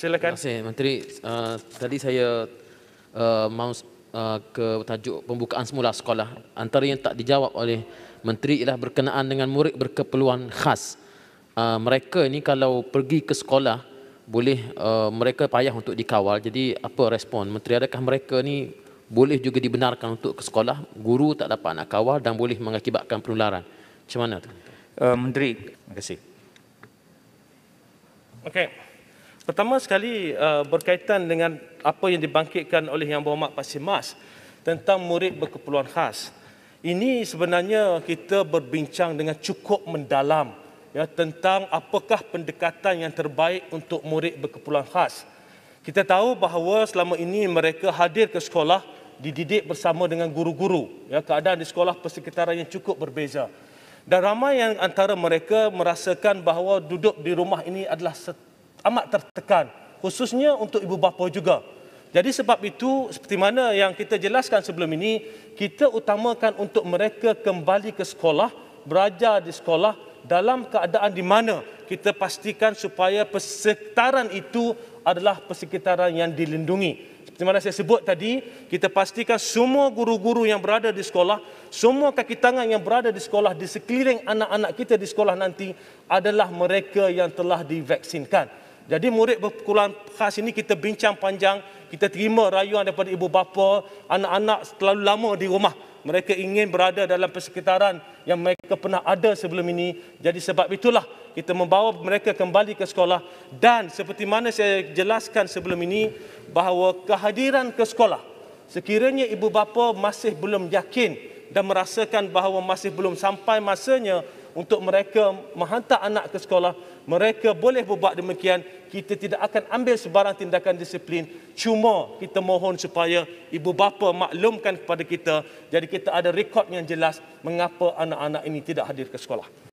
Silakan. Terima kasih Menteri. Uh, tadi saya uh, mahu uh, ke tajuk pembukaan semula sekolah. Antara yang tak dijawab oleh Menteri ialah berkenaan dengan murid berkeperluan khas. Uh, mereka ini kalau pergi ke sekolah, boleh uh, mereka payah untuk dikawal. Jadi apa respon Menteri? Adakah mereka ini boleh juga dibenarkan untuk ke sekolah? Guru tak dapat nak kawal dan boleh mengakibatkan penularan. Macam mana tu? Uh, Menteri. Terima kasih. Okay. Pertama sekali uh, berkaitan dengan apa yang dibangkitkan oleh Yang Berhormat Pak Simas tentang murid berkeperluan khas. Ini sebenarnya kita berbincang dengan cukup mendalam ya tentang apakah pendekatan yang terbaik untuk murid berkeperluan khas. Kita tahu bahawa selama ini mereka hadir ke sekolah dididik bersama dengan guru-guru. Ya, keadaan di sekolah persekitaran yang cukup berbeza. Dan ramai yang antara mereka merasakan bahawa duduk di rumah ini adalah amat tertekan khususnya untuk ibu bapa juga. Jadi sebab itu seperti mana yang kita jelaskan sebelum ini, kita utamakan untuk mereka kembali ke sekolah, belajar di sekolah dalam keadaan di mana kita pastikan supaya persekitaran itu adalah persekitaran yang dilindungi. Seperti mana saya sebut tadi, kita pastikan semua guru-guru yang berada di sekolah, semua kaki tangan yang berada di sekolah di sekeliling anak-anak kita di sekolah nanti adalah mereka yang telah divaksinkan. Jadi murid berkurang khas ini kita bincang panjang, kita terima rayuan daripada ibu bapa, anak-anak terlalu lama di rumah. Mereka ingin berada dalam persekitaran yang mereka pernah ada sebelum ini. Jadi sebab itulah kita membawa mereka kembali ke sekolah. Dan seperti mana saya jelaskan sebelum ini, bahawa kehadiran ke sekolah, sekiranya ibu bapa masih belum yakin dan merasakan bahawa masih belum sampai masanya untuk mereka menghantar anak ke sekolah, mereka boleh berbuat demikian. Kita tidak akan ambil sebarang tindakan disiplin. Cuma kita mohon supaya ibu bapa maklumkan kepada kita jadi kita ada rekod yang jelas mengapa anak-anak ini tidak hadir ke sekolah.